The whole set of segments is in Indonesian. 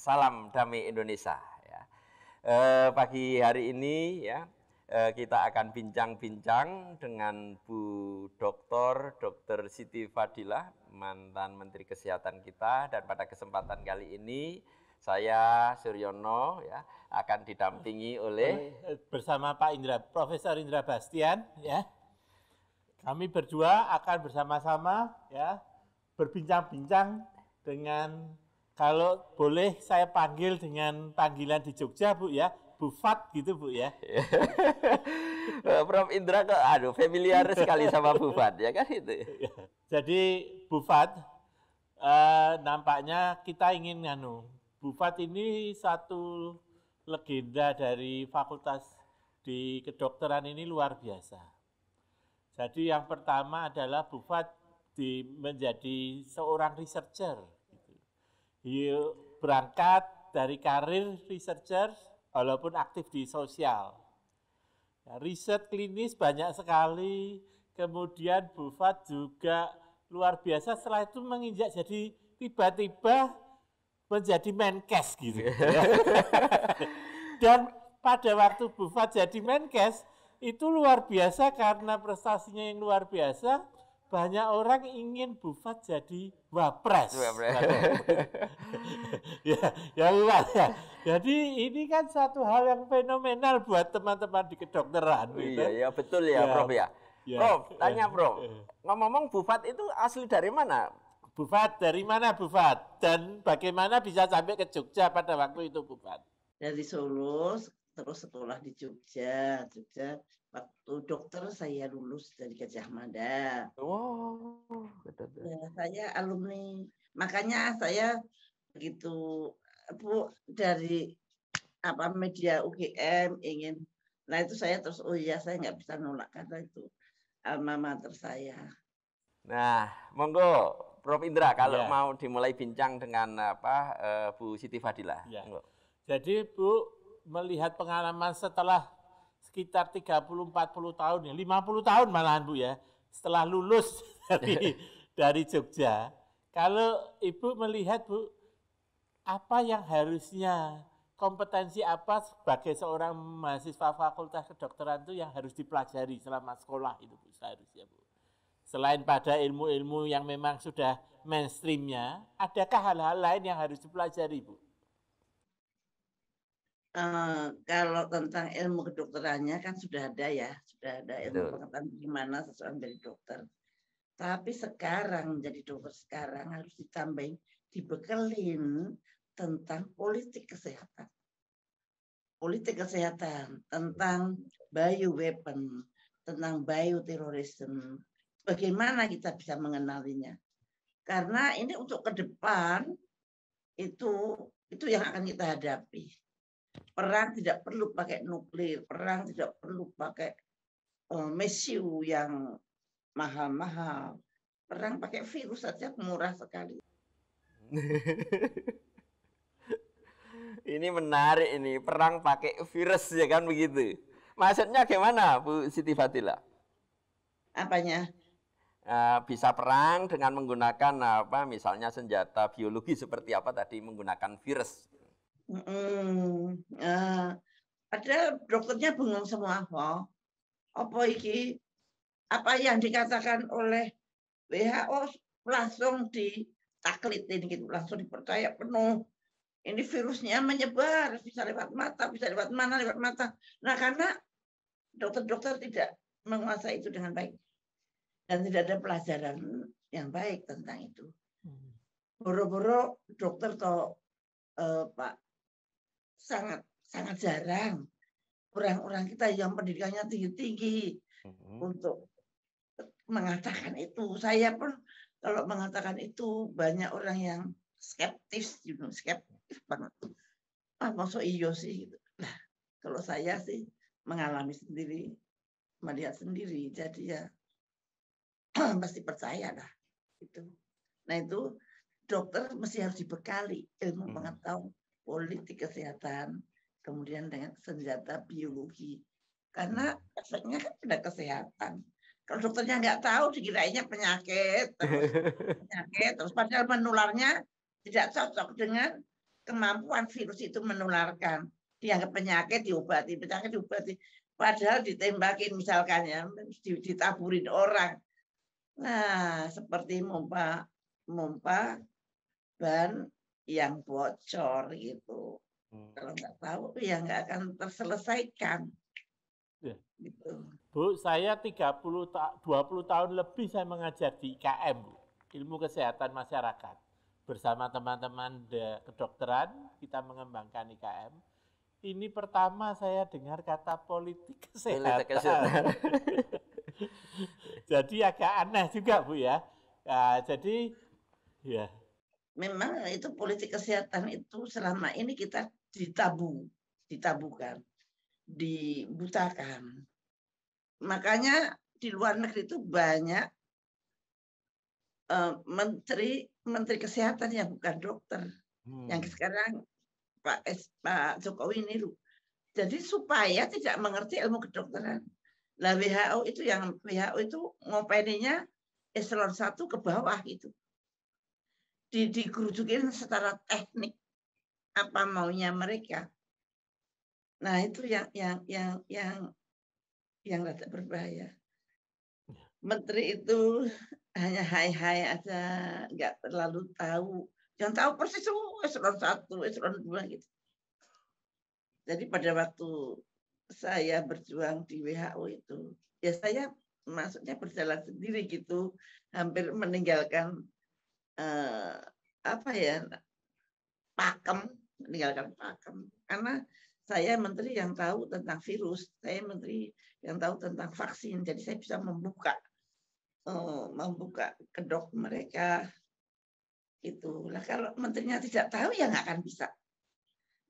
Salam Damai Indonesia. Ya. E, pagi hari ini ya e, kita akan bincang-bincang dengan Bu Doktor Dr. Siti Fadilah, mantan Menteri Kesehatan kita dan pada kesempatan kali ini saya Suryono ya akan didampingi oleh bersama Pak Indra Profesor Indra Bastian ya. Kami berdua akan bersama-sama ya berbincang-bincang dengan kalau boleh saya panggil dengan panggilan di Jogja, Bu ya, Bu Fat gitu, Bu ya. Prof Indra kok aduh familiar sekali sama Bu Fat ya kan itu. Jadi Bu Fat uh, eh, nampaknya kita ingin nganu. Bu Fat ini satu legenda dari fakultas di kedokteran ini luar biasa. Jadi yang pertama adalah Bu Fat di, menjadi seorang researcher Yuk berangkat dari karir researcher walaupun aktif di sosial. Ya, riset klinis banyak sekali, kemudian Bufat juga luar biasa setelah itu menginjak jadi tiba-tiba menjadi menkes gitu. Dan pada waktu Bufat jadi menkes itu luar biasa karena prestasinya yang luar biasa banyak orang ingin Bufat jadi wapres. wapres. ya, ya ya, ya. Jadi ini kan satu hal yang fenomenal buat teman-teman di kedokteran. Iya, gitu ya. iya betul ya, ya Prof ya. ya. Prof, tanya ya, Prof. Ya. Ngomong-ngomong Bufat itu asli dari mana? Bufat dari mana Bufat? Dan bagaimana bisa sampai ke Jogja pada waktu itu Bufat? Dari Solo, terus sekolah di Jogja. Jogja waktu dokter saya lulus dari Gajah Mada. Oh, betul. -betul. Ya, saya alumni. Makanya saya begitu Bu dari apa media UGM ingin nah itu saya terus oh iya saya nggak bisa nolak karena itu eh, alma mater saya. Nah, monggo Prof Indra kalau ya. mau dimulai bincang dengan apa uh, Bu Siti Fadila. Ya. Jadi Bu melihat pengalaman setelah sekitar 30-40 tahun, ya 50 tahun malahan Bu ya, setelah lulus dari, dari Jogja. Kalau Ibu melihat Bu, apa yang harusnya, kompetensi apa sebagai seorang mahasiswa fakultas kedokteran itu yang harus dipelajari selama sekolah itu Bu seharusnya Bu? Selain pada ilmu-ilmu yang memang sudah mainstreamnya, adakah hal-hal lain yang harus dipelajari Bu? Eh, kalau tentang ilmu kedokterannya kan sudah ada ya, sudah ada ilmu Betul. pengetahuan gimana seseorang dari dokter. Tapi sekarang jadi dokter sekarang harus ditambahin, dibekelin tentang politik kesehatan. Politik kesehatan, tentang bio weapon, tentang bioterrorism. Bagaimana kita bisa mengenalinya? Karena ini untuk ke depan itu itu yang akan kita hadapi Perang tidak perlu pakai nuklir, perang tidak perlu pakai uh, mesiu yang mahal-mahal. Perang pakai virus saja murah sekali. ini menarik ini, perang pakai virus ya kan begitu. Maksudnya gimana Bu Siti Fatila? Apanya? Eh, bisa perang dengan menggunakan apa misalnya senjata biologi seperti apa tadi menggunakan virus Hmm. Eh, ada dokternya bengong semua. Oh, apa iki? Apa yang dikatakan oleh WHO langsung ditaklitin gitu, langsung dipercaya penuh. Ini virusnya menyebar, bisa lewat mata, bisa lewat mana, lewat mata. Nah, karena dokter-dokter tidak menguasai itu dengan baik dan tidak ada pelajaran yang baik tentang itu. Hmm. Boro-boro dokter atau uh, Pak sangat sangat jarang orang-orang kita yang pendidikannya tinggi-tinggi uh-huh. untuk mengatakan itu. Saya pun kalau mengatakan itu banyak orang yang skeptis, you gitu. know, skeptis banget. Ah, masuk iyo sih gitu. Nah, kalau saya sih mengalami sendiri, melihat sendiri, jadi ya pasti percaya lah itu. Nah itu dokter mesti harus dibekali ilmu hmm. pengetahuan politik kesehatan, kemudian dengan senjata biologi. Karena hmm. efeknya kan pada kesehatan. Kalau dokternya nggak tahu, dikirainya penyakit, terus penyakit, terus padahal menularnya tidak cocok dengan kemampuan virus itu menularkan. Dianggap penyakit diobati, penyakit diobati. Padahal ditembakin misalkan ya, ditaburin orang. Nah, seperti mumpah mumpah ban yang bocor gitu. Hmm. Kalau nggak tahu ya nggak akan terselesaikan. Ya. Gitu. Bu, saya 30 ta 20 tahun lebih saya mengajar di IKM, Bu. Ilmu Kesehatan Masyarakat. Bersama teman-teman kedokteran, kita mengembangkan IKM. Ini pertama saya dengar kata politik kesehatan. jadi agak aneh juga, Bu ya. Nah, jadi ya memang itu politik kesehatan itu selama ini kita ditabu, ditabukan, dibutakan. Makanya di luar negeri itu banyak uh, menteri menteri kesehatan yang bukan dokter, hmm. yang sekarang Pak S, Pak Jokowi ini lu. Jadi supaya tidak mengerti ilmu kedokteran. Lah WHO itu yang WHO itu ngopeninya eselon satu ke bawah itu dikerucukin secara teknik apa maunya mereka. Nah itu yang yang yang yang yang rada berbahaya. Ya. Menteri itu hanya hai-hai aja, nggak terlalu tahu. Yang tahu persis semua. eselon satu, eselon dua gitu. Jadi pada waktu saya berjuang di WHO itu, ya saya maksudnya berjalan sendiri gitu, hampir meninggalkan eh, apa ya pakem meninggalkan pakem karena saya menteri yang tahu tentang virus, saya menteri yang tahu tentang vaksin, jadi saya bisa membuka eh, membuka kedok mereka itu. Lah kalau menterinya tidak tahu ya nggak akan bisa.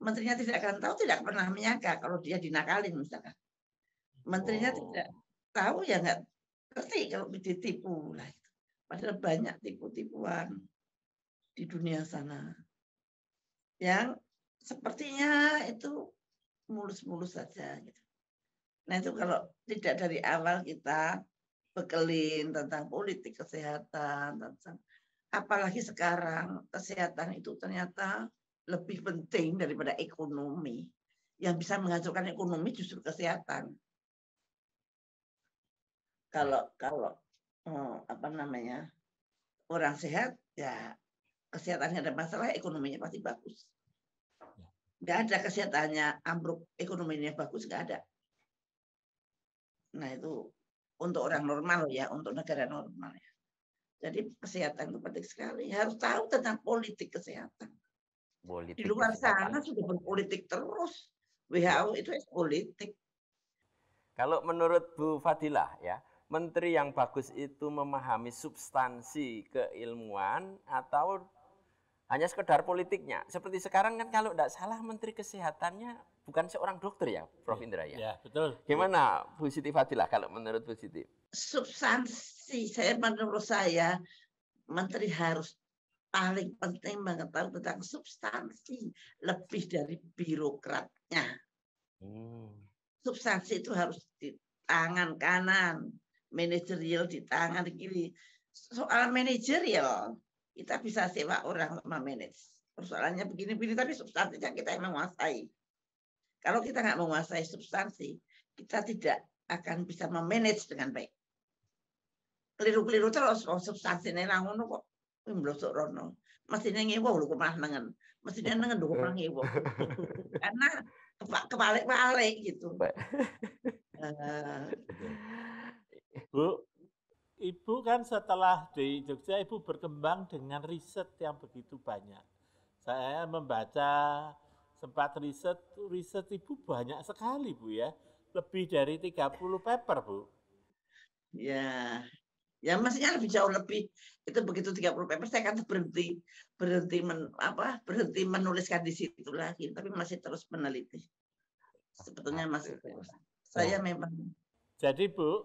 Menterinya tidak akan tahu, tidak pernah menyangka kalau dia dinakalin misalkan. Menterinya oh. tidak tahu ya nggak ngerti kalau ditipu lah. Padahal banyak tipu-tipuan hmm. di dunia sana. Yang sepertinya itu mulus-mulus saja. Gitu. Nah itu kalau tidak dari awal kita bekelin tentang politik kesehatan, tentang apalagi sekarang kesehatan itu ternyata lebih penting daripada ekonomi. Yang bisa menghancurkan ekonomi justru kesehatan. Kalau kalau eh, apa namanya orang sehat ya kesehatannya ada masalah ekonominya pasti bagus ya. nggak ada kesehatannya ambruk ekonominya bagus nggak ada nah itu untuk orang normal ya untuk negara normal ya jadi kesehatan itu penting sekali harus tahu tentang politik kesehatan politik di luar kesehatan. sana sudah berpolitik terus WHO itu politik kalau menurut Bu Fadilah ya menteri yang bagus itu memahami substansi keilmuan atau hanya sekedar politiknya. Seperti sekarang kan kalau tidak salah menteri kesehatannya bukan seorang dokter ya, Prof iya. Indra ya. Ya, betul. Gimana Bu Siti Fadilah kalau menurut Bu Siti? Substansi saya menurut saya menteri harus paling penting mengetahui tentang substansi lebih dari birokratnya. Hmm. Substansi itu harus di tangan kanan manajerial di tangan ah. kiri. Soal manajerial, kita bisa sewa orang memanage. Persoalannya begini-begini, tapi substansinya kita yang menguasai. Kalau kita nggak menguasai substansi, kita tidak akan bisa memanage dengan baik. Keliru-keliru terus, oh, substansi ini no, kok. Mblosok rono. Mesinnya ngewo lho kemah malah nengen. Mesinnya nengen lho kemah ngewo. Karena kebalik-balik gitu. Uh, Bu, Ibu kan setelah di Jogja, Ibu berkembang dengan riset yang begitu banyak. Saya membaca sempat riset, riset Ibu banyak sekali, Bu ya. Lebih dari 30 paper, Bu. Ya, ya maksudnya lebih jauh lebih. Itu begitu 30 paper, saya kan berhenti berhenti men, apa berhenti menuliskan di situ lagi, tapi masih terus meneliti. Sebetulnya masih terus. Saya oh. memang. Jadi Bu,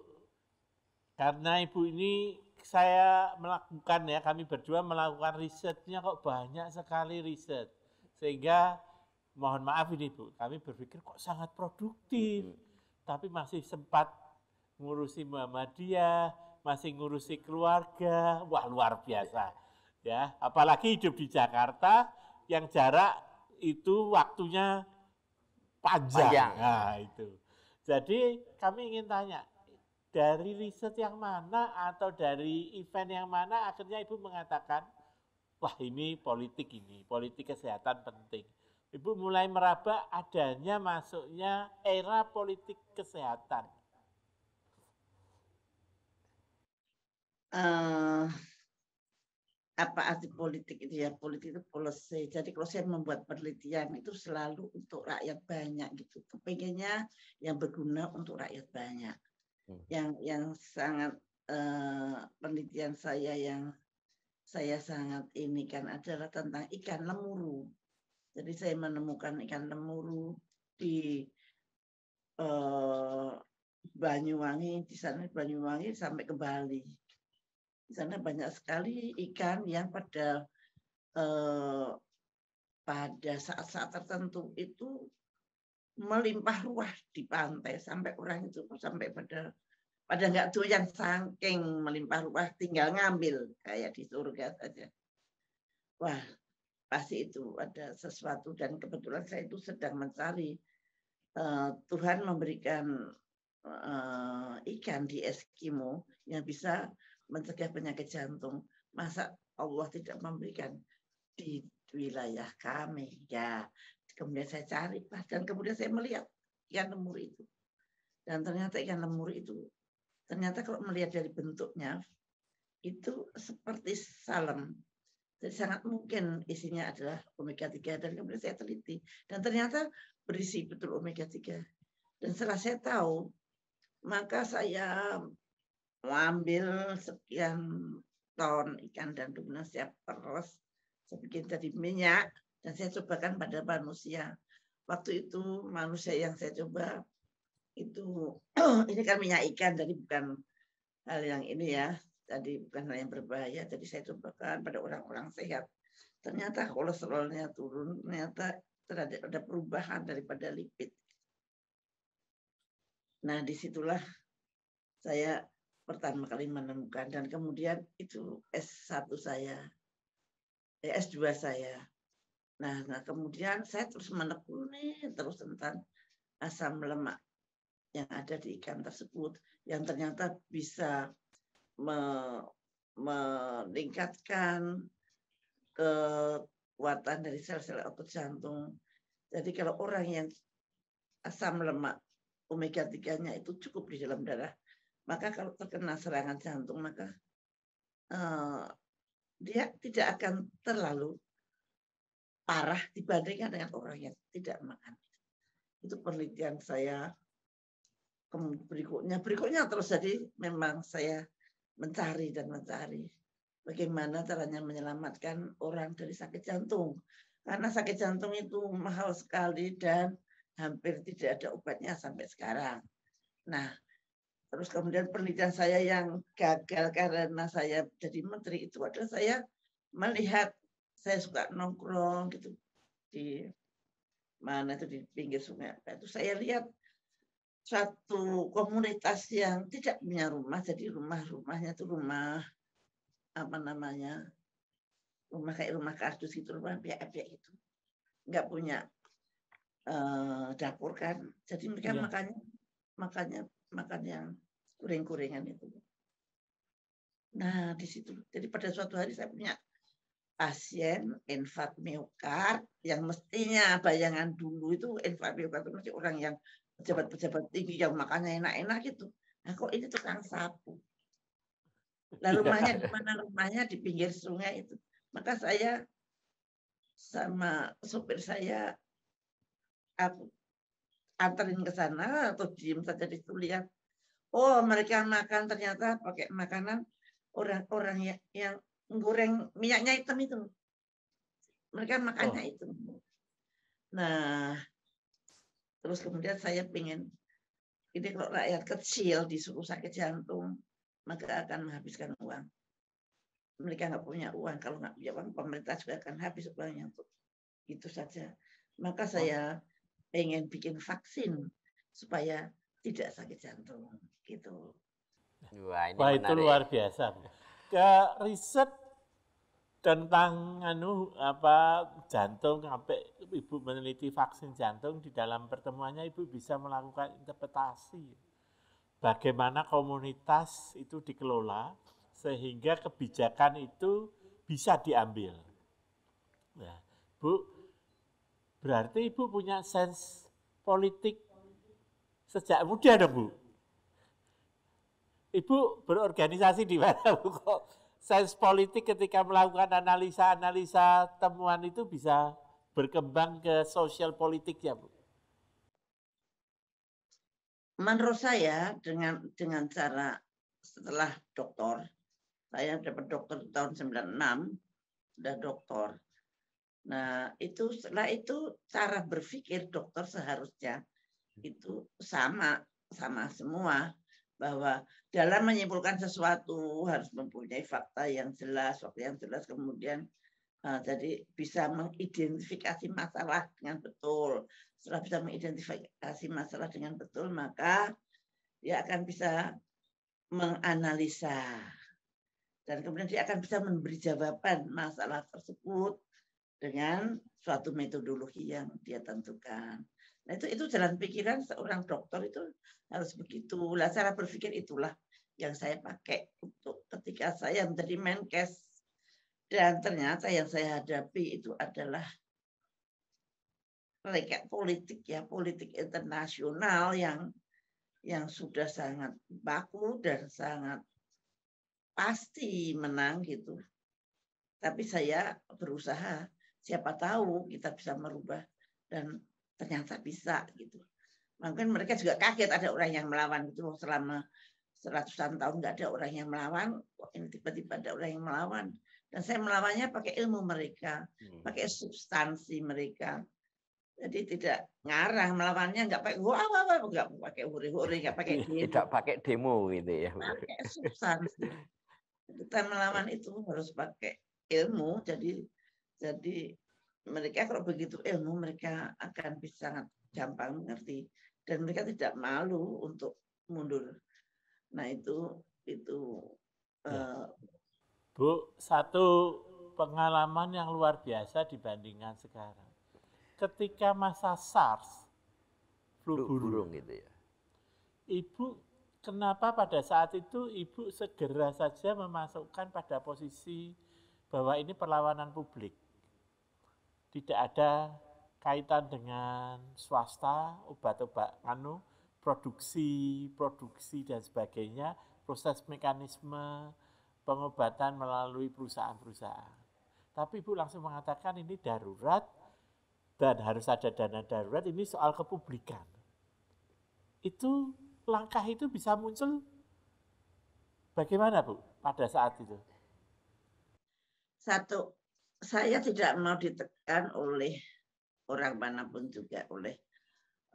karena ibu ini saya melakukan ya, kami berdua melakukan risetnya kok banyak sekali riset. Sehingga mohon maaf ini Bu, kami berpikir kok sangat produktif. Mm -hmm. Tapi masih sempat ngurusi Muhammadiyah, masih ngurusi keluarga. Wah, luar biasa. Ya, apalagi hidup di Jakarta yang jarak itu waktunya panjang. panjang. Nah, itu. Jadi kami ingin tanya, dari riset yang mana atau dari event yang mana akhirnya ibu mengatakan wah ini politik ini politik kesehatan penting ibu mulai meraba adanya masuknya era politik kesehatan uh, apa arti politik itu ya politik itu policy jadi kalau saya membuat penelitian itu selalu untuk rakyat banyak gitu kepinginnya yang berguna untuk rakyat banyak Hmm. yang yang sangat eh, penelitian saya yang saya sangat ini kan adalah tentang ikan lemuru. Jadi saya menemukan ikan lemuru di eh, Banyuwangi, di sana Banyuwangi sampai ke Bali. Di sana banyak sekali ikan yang pada eh, pada saat-saat tertentu itu melimpah ruah di pantai sampai orang itu sampai pada pada nggak yang saking melimpah ruah tinggal ngambil kayak di surga saja. Wah, pasti itu ada sesuatu dan kebetulan saya itu sedang mencari uh, Tuhan memberikan uh, ikan di Eskimo yang bisa mencegah penyakit jantung. Masa Allah tidak memberikan di wilayah kami ya Kemudian saya cari dan kemudian saya melihat ikan lemur itu. Dan ternyata ikan lemur itu ternyata kalau melihat dari bentuknya itu seperti salam. Jadi sangat mungkin isinya adalah omega 3 dan kemudian saya teliti dan ternyata berisi betul omega 3. Dan setelah saya tahu maka saya mengambil sekian ton ikan dan kemudian saya peres saya bikin tadi minyak dan saya cobakan pada manusia. Waktu itu manusia yang saya coba itu ini kan minyak ikan jadi bukan hal yang ini ya tadi bukan hal yang berbahaya jadi saya cobakan pada orang-orang sehat ternyata kolesterolnya turun ternyata terhadap ada perubahan daripada lipid nah disitulah saya pertama kali menemukan dan kemudian itu S1 saya eh, S2 saya Nah, nah kemudian saya terus menekuni terus tentang asam lemak yang ada di ikan tersebut yang ternyata bisa me, meningkatkan kekuatan dari sel-sel otot jantung. Jadi kalau orang yang asam lemak omega 3-nya itu cukup di dalam darah, maka kalau terkena serangan jantung maka uh, dia tidak akan terlalu parah dibandingkan dengan orang yang tidak makan. Itu penelitian saya berikutnya. Berikutnya terus jadi memang saya mencari dan mencari bagaimana caranya menyelamatkan orang dari sakit jantung. Karena sakit jantung itu mahal sekali dan hampir tidak ada obatnya sampai sekarang. Nah, terus kemudian penelitian saya yang gagal karena saya jadi menteri itu adalah saya melihat saya suka nongkrong gitu di mana itu di pinggir sungai apa nah, itu saya lihat satu komunitas yang tidak punya rumah jadi rumah-rumahnya itu rumah apa namanya rumah kayak rumah kardus gitu rumah biak-biak itu nggak punya uh, dapur kan jadi mereka ya. makannya makannya makan yang kuring-kuringan itu nah di situ jadi pada suatu hari saya punya pasien infak miokard yang mestinya bayangan dulu itu infak miokard itu masih orang yang pejabat-pejabat tinggi yang makannya enak-enak gitu. Nah kok ini tukang sapu. Nah rumahnya di mana? Rumahnya di pinggir sungai itu. Maka saya sama supir saya aku anterin ke sana atau diem saja di situ lihat. Oh mereka makan ternyata pakai makanan orang-orang ya, yang goreng minyaknya hitam itu. Mereka makannya oh. itu. Nah, terus kemudian saya pengen ini kalau rakyat kecil disuruh sakit jantung maka akan menghabiskan uang. Mereka nggak punya uang. Kalau nggak punya uang, pemerintah juga akan habis uangnya itu saja. Maka oh. saya pengen bikin vaksin supaya tidak sakit jantung gitu. Wah, ini Wah itu luar biasa ada riset tentang anu apa jantung sampai ibu meneliti vaksin jantung di dalam pertemuannya ibu bisa melakukan interpretasi bagaimana komunitas itu dikelola sehingga kebijakan itu bisa diambil. Ya, Bu, berarti Ibu punya sense politik sejak muda dong Bu? Ibu berorganisasi di mana Bu? Kok sains politik ketika melakukan analisa-analisa temuan itu bisa berkembang ke sosial politik ya Bu? Menurut saya dengan dengan cara setelah doktor, saya dapat doktor tahun 96, sudah doktor. Nah, itu setelah itu cara berpikir dokter seharusnya itu sama sama semua bahwa dalam menyimpulkan sesuatu harus mempunyai fakta yang jelas, waktu yang jelas kemudian uh, jadi bisa mengidentifikasi masalah dengan betul. Setelah bisa mengidentifikasi masalah dengan betul, maka dia akan bisa menganalisa dan kemudian dia akan bisa memberi jawaban masalah tersebut dengan suatu metodologi yang dia tentukan. Nah itu itu jalan pikiran seorang dokter itu harus begitu. Lah cara berpikir itulah yang saya pakai untuk ketika saya menjadi menkes dan ternyata yang saya hadapi itu adalah rakyat politik ya politik internasional yang yang sudah sangat baku dan sangat pasti menang gitu. Tapi saya berusaha, siapa tahu kita bisa merubah dan ternyata bisa gitu mungkin mereka juga kaget ada orang yang melawan gitu selama seratusan tahun nggak ada orang yang melawan kok ini tiba-tiba ada orang yang melawan dan saya melawannya pakai ilmu mereka hmm. pakai substansi mereka jadi tidak ngarah melawannya nggak pakai gua wah wah nggak pakai huri huri nggak pakai demo. tidak pakai demo gitu ya pakai substansi kita melawan itu harus pakai ilmu jadi jadi mereka kalau begitu ilmu mereka akan bisa sangat gampang mengerti dan mereka tidak malu untuk mundur. Nah itu itu ya. uh, Bu satu pengalaman yang luar biasa dibandingkan sekarang. Ketika masa SARS flu burung, burung gitu ya. Ibu kenapa pada saat itu ibu segera saja memasukkan pada posisi bahwa ini perlawanan publik? tidak ada kaitan dengan swasta, obat-obat anu produksi, produksi dan sebagainya, proses mekanisme pengobatan melalui perusahaan-perusahaan. Tapi Ibu langsung mengatakan ini darurat dan harus ada dana darurat, ini soal kepublikan. Itu langkah itu bisa muncul bagaimana Bu pada saat itu? Satu, saya tidak mau ditekan oleh orang manapun juga oleh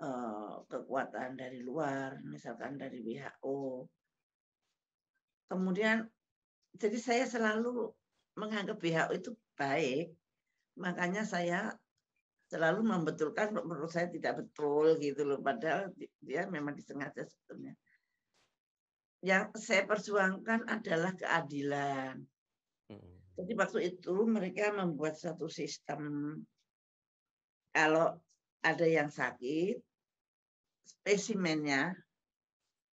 uh, kekuatan dari luar, misalkan dari WHO. Kemudian, jadi saya selalu menganggap WHO itu baik, makanya saya selalu membetulkan menurut saya tidak betul gitu loh, padahal dia memang disengaja sebetulnya. Yang saya perjuangkan adalah keadilan. Jadi waktu itu mereka membuat satu sistem kalau ada yang sakit, spesimennya,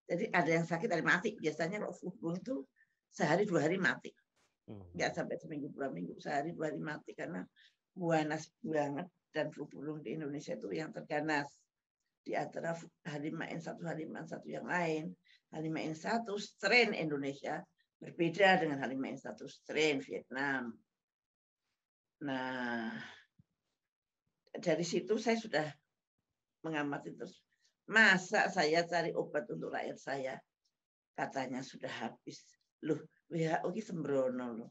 jadi ada yang sakit ada mati. Biasanya kalau flu itu sehari dua hari mati, hmm. nggak sampai seminggu dua minggu sehari dua hari mati karena buanas banget dan flu burung di Indonesia itu yang terganas di antara H5N1, H5N1 yang lain. H5N1 strain Indonesia Berbeda dengan hal yang satu strain Vietnam. Nah, dari situ saya sudah mengamati terus. Masa saya cari obat untuk rakyat saya? Katanya sudah habis. Loh, WHO ini sembrono loh.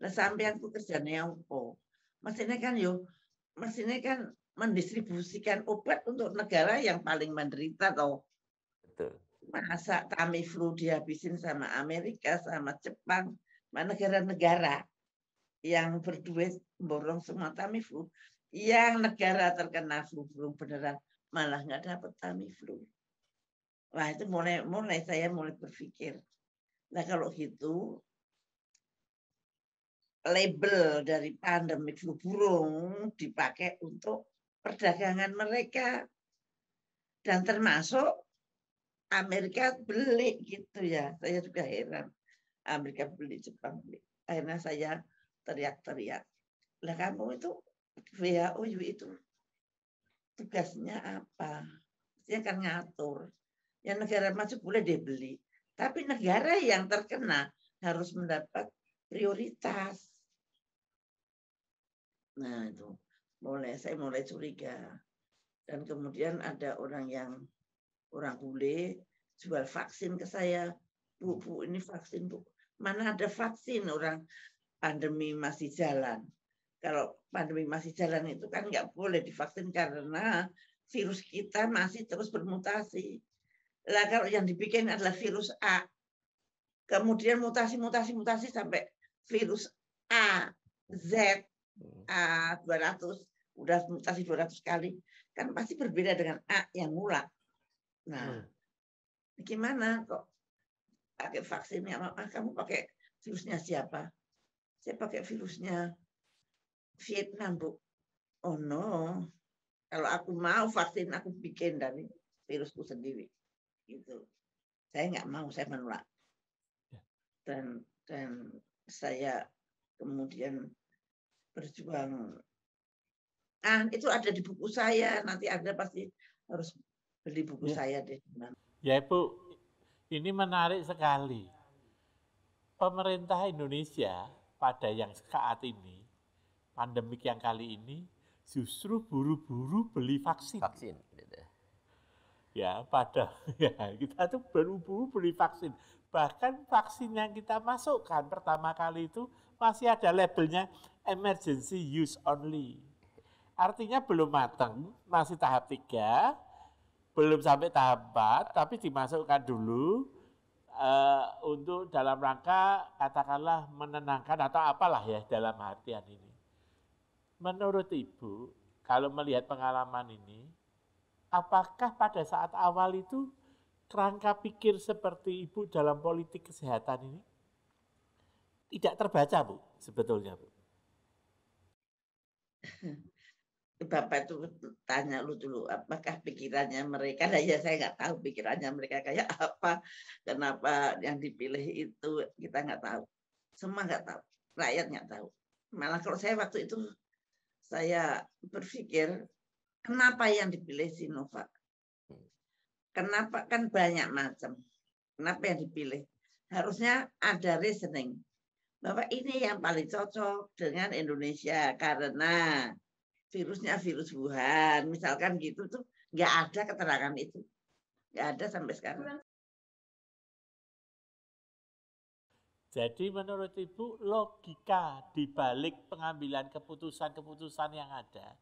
sampai aku ku kerjanya apa? Mesinnya kan yo, mesinnya kan mendistribusikan obat untuk negara yang paling menderita toh. Betul masa Tamiflu dihabisin sama Amerika, sama Jepang, sama negara-negara yang berduit borong semua Tamiflu. Yang negara terkena flu-flu beneran malah nggak dapat Tamiflu. Wah itu mulai mulai saya mulai berpikir. Nah kalau gitu label dari pandemi flu burung dipakai untuk perdagangan mereka dan termasuk Amerika beli gitu ya. Saya juga heran. Amerika beli, Jepang beli. Akhirnya saya teriak-teriak. Lah kamu itu WHO ya, itu tugasnya apa? Dia kan ngatur. Yang negara maju boleh dia beli. Tapi negara yang terkena harus mendapat prioritas. Nah itu mulai saya mulai curiga. Dan kemudian ada orang yang orang bule jual vaksin ke saya bu hmm. bu ini vaksin bu mana ada vaksin orang pandemi masih jalan kalau pandemi masih jalan itu kan nggak boleh divaksin karena virus kita masih terus bermutasi lah kalau yang dibikin adalah virus A kemudian mutasi mutasi mutasi sampai virus A Z hmm. A 200 udah mutasi 200 kali kan pasti berbeda dengan A yang mula Nah, hmm. gimana kok pakai vaksinnya? ah kamu pakai virusnya siapa? Saya pakai virusnya Vietnam, Bu. Oh no, kalau aku mau vaksin aku bikin dari virusku sendiri. Gitu. Saya nggak mau, saya menolak. Ya. Dan dan saya kemudian berjuang. Ah, itu ada di buku saya. Nanti Anda pasti harus beli buku ya. saya deh. Ya Ibu, ini menarik sekali. Pemerintah Indonesia pada yang saat ini, pandemik yang kali ini, justru buru-buru beli vaksin. Vaksin. Gitu ya. ya, pada ya, kita tuh buru-buru beli vaksin. Bahkan vaksin yang kita masukkan pertama kali itu masih ada labelnya emergency use only. Artinya belum matang, masih tahap tiga belum sampai tahap tapi dimasukkan dulu uh, untuk dalam rangka katakanlah menenangkan atau apalah ya dalam artian ini. Menurut Ibu, kalau melihat pengalaman ini, apakah pada saat awal itu kerangka pikir seperti Ibu dalam politik kesehatan ini tidak terbaca, Bu, sebetulnya, Bu? bapak itu tanya lu dulu apakah pikirannya mereka nah ya saya nggak tahu pikirannya mereka kayak apa kenapa yang dipilih itu kita nggak tahu semua nggak tahu rakyat nggak tahu malah kalau saya waktu itu saya berpikir kenapa yang dipilih Sinovac kenapa kan banyak macam kenapa yang dipilih harusnya ada reasoning bahwa ini yang paling cocok dengan Indonesia karena virusnya virus Wuhan, misalkan gitu tuh nggak ada keterangan itu, nggak ada sampai sekarang. Jadi menurut Ibu logika di balik pengambilan keputusan-keputusan yang ada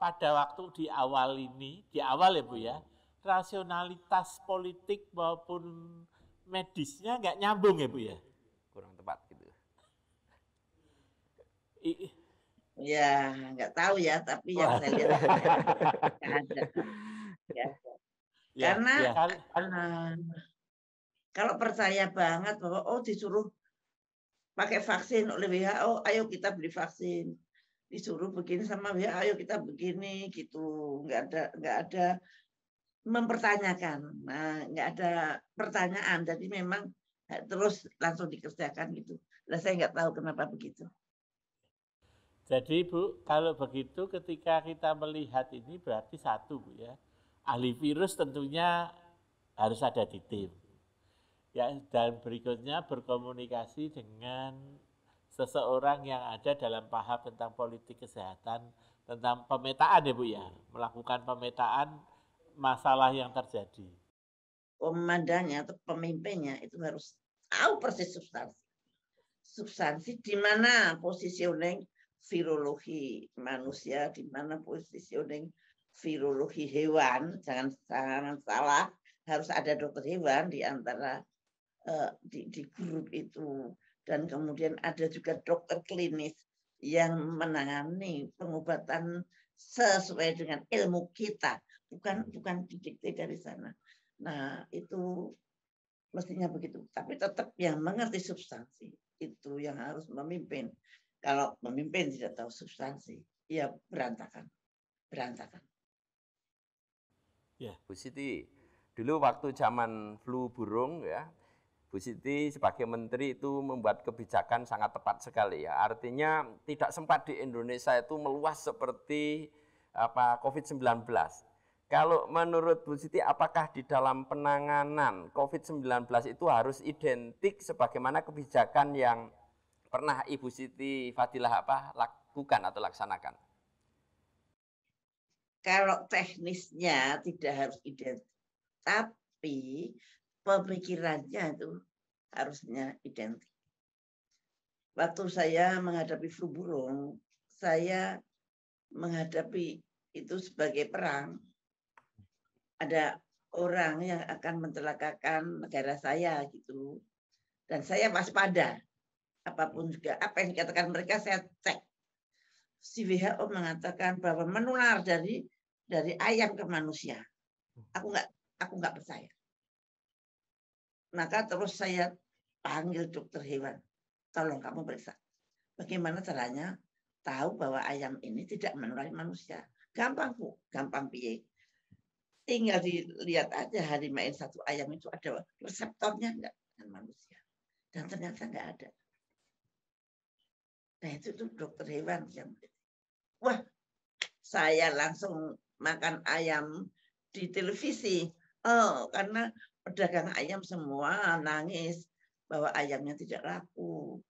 pada waktu di awal ini, di awal ya Bu ya, rasionalitas politik maupun medisnya nggak nyambung ya Bu ya? Kurang tepat gitu. I Ya, nggak tahu ya, tapi yang oh. saya lihat ada. Ya. ya Karena ya. Uh, kalau percaya banget bahwa oh disuruh pakai vaksin oleh WHO, oh, ayo kita beli vaksin. Disuruh begini sama WHO, ayo kita begini gitu. Nggak ada nggak ada mempertanyakan. Nah, nggak ada pertanyaan. Jadi memang eh, terus langsung dikerjakan gitu. Lah saya nggak tahu kenapa begitu. Jadi Bu, kalau begitu ketika kita melihat ini berarti satu Bu ya, ahli virus tentunya harus ada di tim. Ya, dan berikutnya berkomunikasi dengan seseorang yang ada dalam paham tentang politik kesehatan, tentang pemetaan ya Bu ya, melakukan pemetaan masalah yang terjadi. Komandannya atau pemimpinnya itu harus tahu persis substansi. Substansi di mana positioning, virologi manusia di mana positioning virologi hewan jangan jangan salah harus ada dokter hewan di antara uh, di, di grup itu dan kemudian ada juga dokter klinis yang menangani pengobatan sesuai dengan ilmu kita bukan hmm. bukan didikte dari sana nah itu mestinya begitu tapi tetap yang mengerti substansi itu yang harus memimpin kalau pemimpin tidak tahu substansi, ya berantakan, berantakan. Ya, Bu Siti, dulu waktu zaman flu burung ya, Bu Siti sebagai menteri itu membuat kebijakan sangat tepat sekali ya. Artinya tidak sempat di Indonesia itu meluas seperti apa COVID-19. Kalau menurut Bu Siti, apakah di dalam penanganan COVID-19 itu harus identik sebagaimana kebijakan yang pernah Ibu Siti Fadilah apa lakukan atau laksanakan? Kalau teknisnya tidak harus identik, tapi pemikirannya itu harusnya identik. Waktu saya menghadapi flu burung, saya menghadapi itu sebagai perang. Ada orang yang akan mencelakakan negara saya gitu. Dan saya waspada apapun juga apa yang dikatakan mereka saya cek. Si WHO mengatakan bahwa menular dari dari ayam ke manusia. Aku nggak aku nggak percaya. Maka terus saya panggil dokter hewan. Tolong kamu periksa. Bagaimana caranya tahu bahwa ayam ini tidak menulari manusia? Gampang bu, gampang piye. Tinggal dilihat aja hari main satu ayam itu ada reseptornya enggak dengan manusia. Dan ternyata enggak ada Nah itu tuh dokter hewan. yang Wah, saya langsung makan ayam di televisi. Oh, karena pedagang ayam semua nangis bahwa ayamnya tidak laku.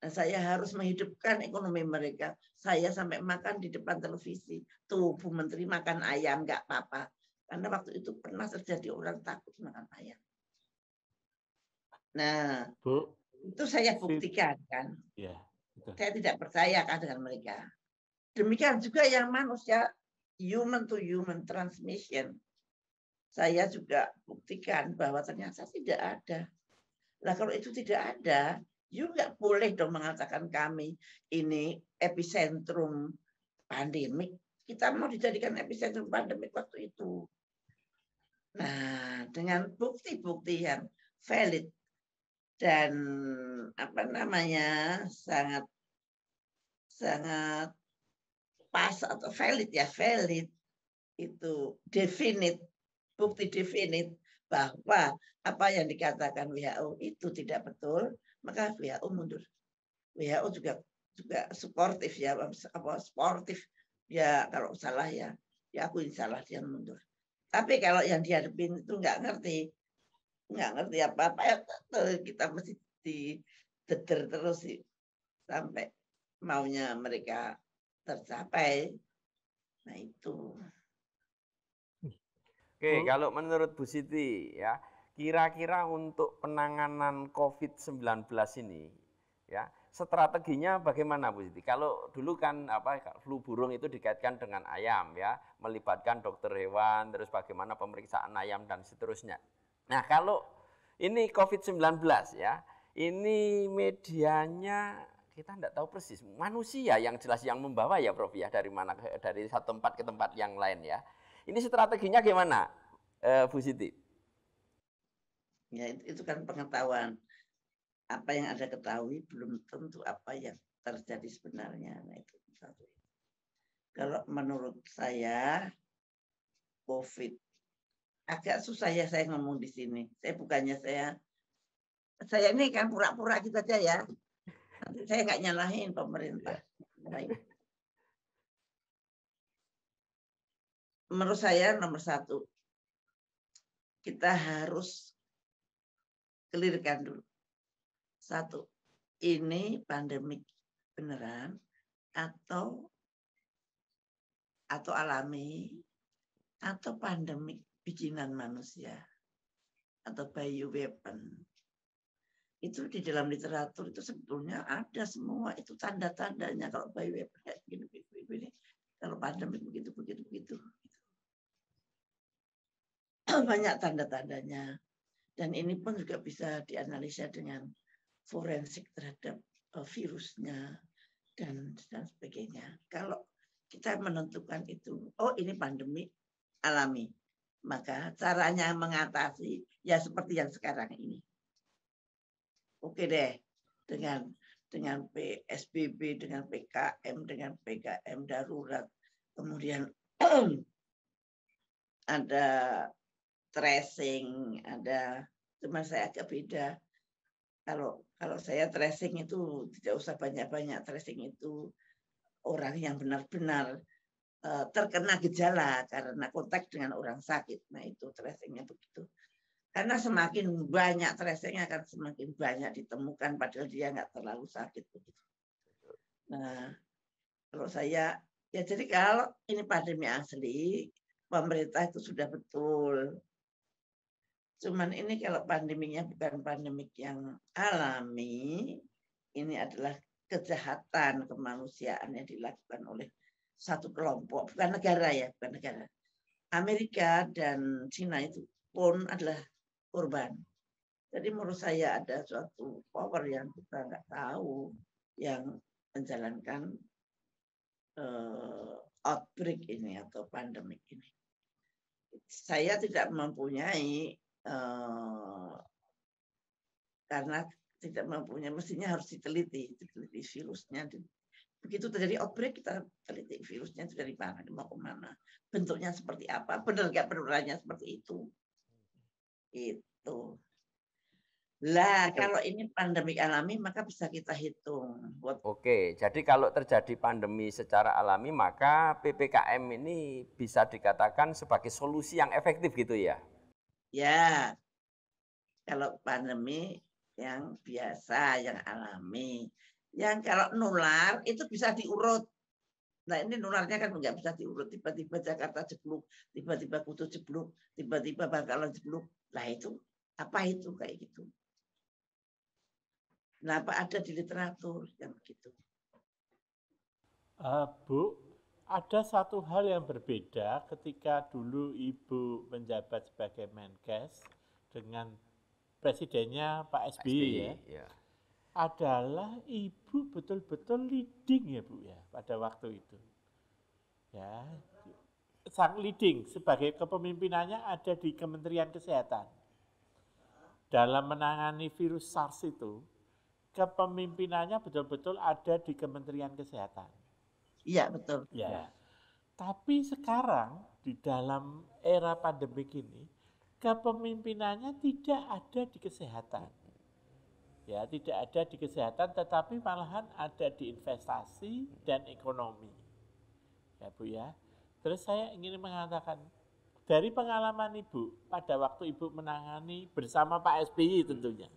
Dan nah, saya harus menghidupkan ekonomi mereka. Saya sampai makan di depan televisi. Tuh, Bu Menteri makan ayam, nggak apa-apa. Karena waktu itu pernah terjadi orang takut makan ayam. Nah, Bu, itu saya buktikan kan. Ya. Saya tidak percaya kan dengan mereka. Demikian juga yang manusia human to human transmission. Saya juga buktikan bahwa ternyata tidak ada. Nah kalau itu tidak ada, you nggak boleh dong mengatakan kami ini epicentrum pandemik. Kita mau dijadikan epicentrum pandemik waktu itu. Nah, dengan bukti-bukti yang valid dan apa namanya sangat sangat pas atau valid ya valid itu definit bukti definit bahwa apa yang dikatakan WHO itu tidak betul maka WHO mundur WHO juga juga sportif ya apa sportif ya kalau salah ya ya aku salah dia mundur tapi kalau yang dihadapin itu nggak ngerti nggak ngerti apa apa ya kita mesti di terus sih sampai maunya mereka tercapai. Nah itu. Oke, hmm? kalau menurut Bu Siti ya, kira-kira untuk penanganan COVID-19 ini ya, strateginya bagaimana Bu Siti? Kalau dulu kan apa flu burung itu dikaitkan dengan ayam ya, melibatkan dokter hewan, terus bagaimana pemeriksaan ayam dan seterusnya. Nah, kalau ini COVID-19 ya, ini medianya kita tidak tahu persis. Manusia yang jelas yang membawa ya Prof ya dari mana dari satu tempat ke tempat yang lain ya. Ini strateginya gimana, e, Bu Siti? Ya itu kan pengetahuan. Apa yang anda ketahui belum tentu apa yang terjadi sebenarnya. Nah itu satu. Kalau menurut saya COVID agak susah ya saya ngomong di sini. Saya bukannya saya saya ini kan pura-pura gitu aja ya. Saya nggak nyalahin pemerintah. Iya. Baik. Menurut saya nomor satu, kita harus kelirkan dulu. Satu, ini pandemik beneran atau atau alami atau pandemik bikinan manusia atau bioweapon itu di dalam literatur itu sebetulnya ada semua itu tanda-tandanya kalau bayi WPH ya, begini, begini, begini, kalau pandemi begitu begitu begitu banyak tanda-tandanya dan ini pun juga bisa dianalisa dengan forensik terhadap eh, virusnya dan dan sebagainya kalau kita menentukan itu oh ini pandemi alami maka caranya mengatasi ya seperti yang sekarang ini Oke deh, dengan dengan PSBB, dengan PKM, dengan PKM darurat, kemudian ada tracing, ada cuma saya agak beda. Kalau kalau saya tracing itu tidak usah banyak-banyak tracing itu orang yang benar-benar eh, terkena gejala karena kontak dengan orang sakit. Nah, itu tracingnya begitu. Karena semakin banyak tracing akan semakin banyak ditemukan padahal dia nggak terlalu sakit Nah, kalau saya ya jadi kalau ini pandemi asli, pemerintah itu sudah betul. Cuman ini kalau pandeminya bukan pandemik yang alami, ini adalah kejahatan kemanusiaan yang dilakukan oleh satu kelompok, bukan negara ya, bukan negara. Amerika dan Cina itu pun adalah korban. Jadi menurut saya ada suatu power yang kita nggak tahu yang menjalankan uh, outbreak ini atau pandemik ini. Saya tidak mempunyai uh, karena tidak mempunyai mestinya harus diteliti, diteliti virusnya. Begitu terjadi outbreak kita teliti virusnya itu dari mana, mau kemana, bentuknya seperti apa, benar nggak penularannya seperti itu itu. Lah, kalau ini pandemi alami maka bisa kita hitung. What... Oke, jadi kalau terjadi pandemi secara alami maka PPKM ini bisa dikatakan sebagai solusi yang efektif gitu ya. Ya. Kalau pandemi yang biasa, yang alami. Yang kalau nular itu bisa diurut. Nah ini nularnya kan nggak bisa diurut. Tiba-tiba Jakarta jeblok, tiba-tiba Kudus jeblok, tiba-tiba Bangkalan jeblok. Lah itu apa itu kayak gitu? Kenapa ada di literatur yang begitu? Uh, Bu, ada satu hal yang berbeda ketika dulu Ibu menjabat sebagai Menkes dengan presidennya Pak SBY, SBY ya. ya. Adalah Ibu betul-betul leading ya Bu ya pada waktu itu. Ya, sang leading sebagai kepemimpinannya ada di Kementerian Kesehatan. Dalam menangani virus SARS itu, kepemimpinannya betul-betul ada di Kementerian Kesehatan. Iya, betul. Ya. Tapi sekarang di dalam era pandemi ini, kepemimpinannya tidak ada di kesehatan. Ya, tidak ada di kesehatan tetapi malahan ada di investasi dan ekonomi. Ya, Bu ya. Terus saya ingin mengatakan, dari pengalaman Ibu, pada waktu Ibu menangani bersama Pak SBY tentunya.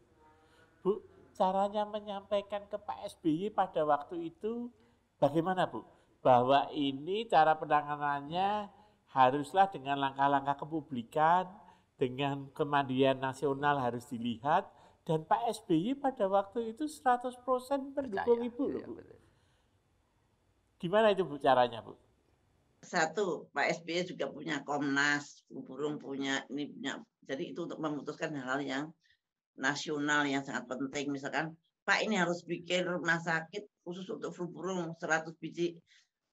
Bu, caranya menyampaikan ke Pak SBY pada waktu itu bagaimana Bu? Bahwa ini cara penanganannya haruslah dengan langkah-langkah kepublikan, dengan kemandirian nasional harus dilihat, dan Pak SBY pada waktu itu 100% mendukung Ibu iya, Bu. Gimana itu Bu caranya Bu? satu Pak SBY juga punya Komnas, Burung punya ini punya. Jadi itu untuk memutuskan hal-hal yang nasional yang sangat penting. Misalkan Pak ini harus bikin rumah sakit khusus untuk flu burung 100 biji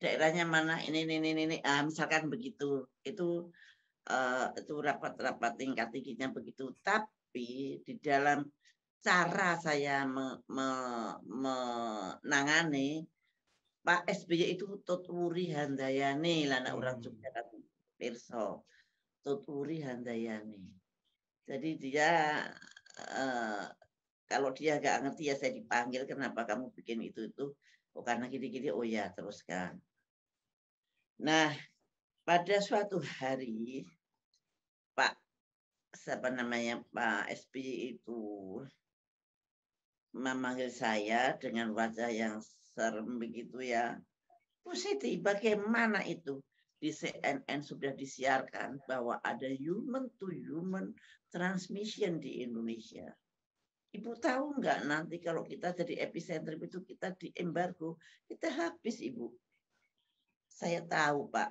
daerahnya mana ini ini ini ini ah, misalkan begitu itu uh, itu rapat-rapat tingkat tingginya begitu tapi di dalam cara saya menangani Pak SBY itu Tuturi Handayani lana orang hmm. Jogja kan perso Tuturi Handayani. Jadi dia eh, kalau dia agak ngerti ya saya dipanggil kenapa kamu bikin itu itu oh karena gini-gini oh ya teruskan. Nah pada suatu hari Pak siapa namanya Pak SBY itu memanggil saya dengan wajah yang serem begitu ya. Bu Siti, bagaimana itu? Di CNN sudah disiarkan bahwa ada human to human transmission di Indonesia. Ibu tahu nggak nanti kalau kita jadi epicentrum itu kita di embargo, kita habis Ibu. Saya tahu Pak.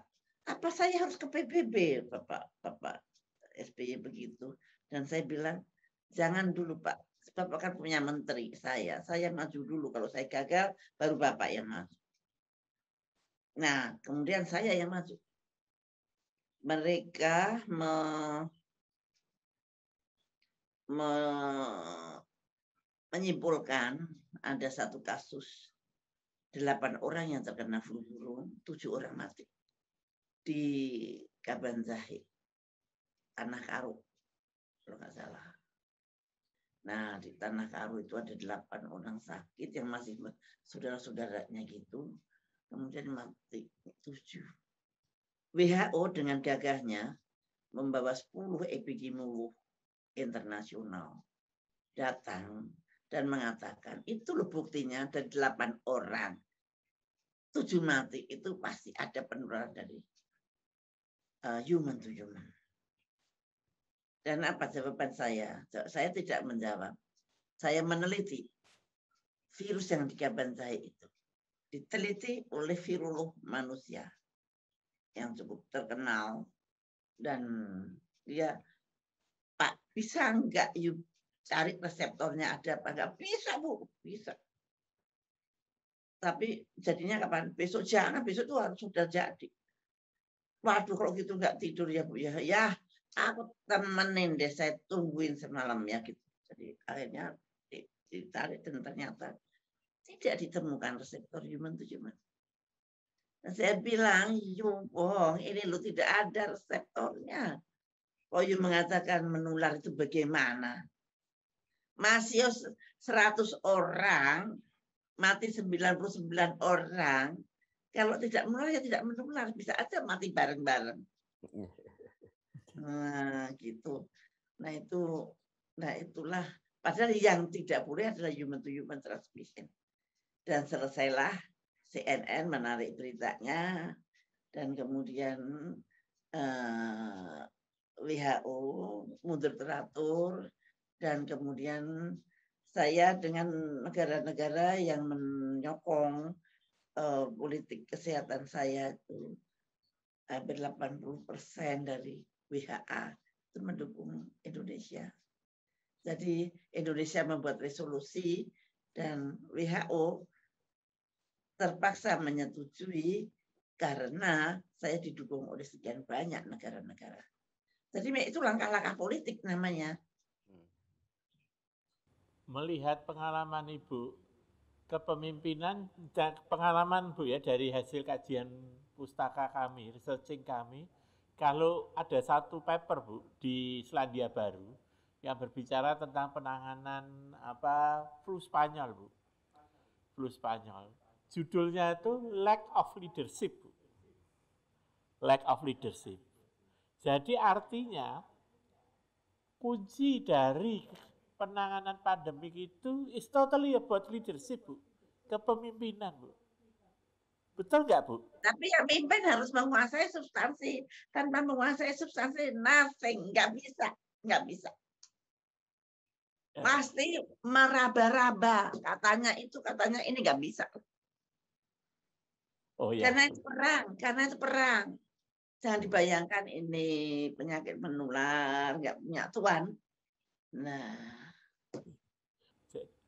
Apa saya harus ke PBB Bapak Bapak SBY begitu? Dan saya bilang jangan dulu Pak, sebab akan punya menteri saya. Saya maju dulu. Kalau saya gagal, baru Bapak yang maju. Nah, kemudian saya yang maju. Mereka me, me, menyimpulkan ada satu kasus delapan orang yang terkena flu burung, tujuh orang mati di Zahid. Tanah Karuk, kalau nggak salah. Nah, di Tanah Karu itu ada delapan orang sakit yang masih saudara-saudaranya gitu. Kemudian mati tujuh. WHO dengan gagahnya membawa sepuluh epidemiolog internasional datang dan mengatakan itu loh buktinya ada delapan orang tujuh mati itu pasti ada penularan dari uh, human to human. Dan apa jawaban saya? Saya tidak menjawab. Saya meneliti virus yang saya itu. Diteliti oleh virolog manusia yang cukup terkenal dan dia Pak bisa nggak you cari reseptornya ada apa nggak bisa bu bisa tapi jadinya kapan besok jangan besok itu harus sudah jadi waduh kalau gitu nggak tidur ya bu ya ya aku temenin deh saya tungguin semalam ya gitu jadi akhirnya ditarik dan ternyata tidak ditemukan reseptor human tuh cuma saya bilang you bohong ini lu tidak ada reseptornya Oh, you mengatakan menular itu bagaimana masih 100 orang mati 99 orang kalau tidak menular ya tidak menular bisa aja mati bareng-bareng Nah, gitu. Nah, itu nah itulah padahal yang tidak boleh adalah human to human transmission. Dan selesailah CNN menarik beritanya dan kemudian eh, WHO mundur teratur dan kemudian saya dengan negara-negara yang menyokong eh, politik kesehatan saya itu hampir 80 persen dari WHA itu hmm. mendukung Indonesia. Jadi Indonesia membuat resolusi dan WHO terpaksa menyetujui karena saya didukung oleh sekian banyak negara-negara. Jadi itu langkah-langkah politik namanya. Hmm. Melihat pengalaman Ibu, kepemimpinan, pengalaman Bu ya dari hasil kajian pustaka kami, researching kami, kalau ada satu paper Bu di Selandia Baru yang berbicara tentang penanganan apa flu Spanyol Bu. Flu Spanyol. Judulnya itu lack of leadership Bu. Lack of leadership. Jadi artinya kunci dari penanganan pandemi itu is totally about leadership Bu. Kepemimpinan Bu Betul nggak, Bu? Tapi yang pimpin harus menguasai substansi. Tanpa menguasai substansi, nothing. Nggak bisa. Nggak bisa. Ya. Pasti meraba-raba. Katanya itu, katanya ini nggak bisa. Oh, iya. Karena itu perang. Karena itu perang. Jangan dibayangkan ini penyakit menular, nggak punya tuan. Nah,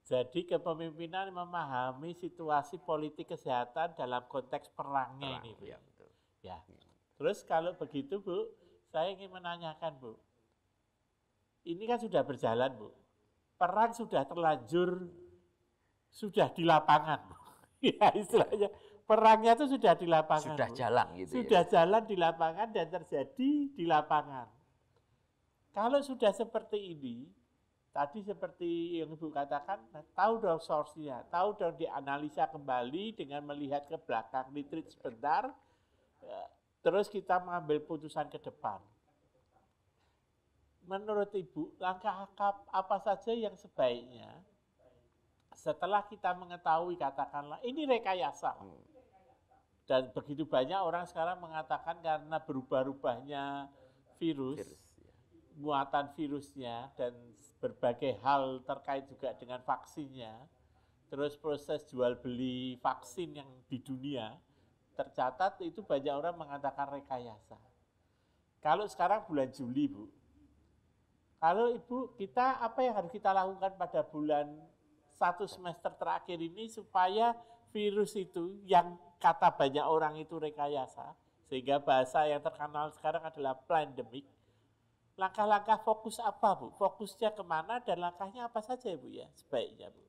jadi kepemimpinan memahami situasi politik kesehatan dalam konteks perangnya Perang, ini, Bu. Ya, betul. ya. Terus kalau begitu, Bu, saya ingin menanyakan, Bu. Ini kan sudah berjalan, Bu. Perang sudah terlanjur, sudah di lapangan, Bu. ya istilahnya. Perangnya itu sudah di lapangan. Sudah Bu. jalan gitu ya. Sudah ya. jalan di lapangan dan terjadi di lapangan. Kalau sudah seperti ini, Tadi seperti yang Ibu katakan, tahu dong source-nya, tahu dong dianalisa kembali dengan melihat ke belakang, nitrit sebentar, ya, terus kita mengambil putusan ke depan. Menurut Ibu, langkah apa saja yang sebaiknya setelah kita mengetahui katakanlah ini rekayasa. Dan begitu banyak orang sekarang mengatakan karena berubah-ubahnya virus, virus muatan virusnya dan berbagai hal terkait juga dengan vaksinnya, terus proses jual beli vaksin yang di dunia, tercatat itu banyak orang mengatakan rekayasa. Kalau sekarang bulan Juli, Bu. Kalau Ibu, kita apa yang harus kita lakukan pada bulan satu semester terakhir ini supaya virus itu yang kata banyak orang itu rekayasa, sehingga bahasa yang terkenal sekarang adalah pandemik, Langkah-langkah fokus apa, Bu? Fokusnya kemana dan langkahnya apa saja, Bu ya? Sebaiknya, Bu.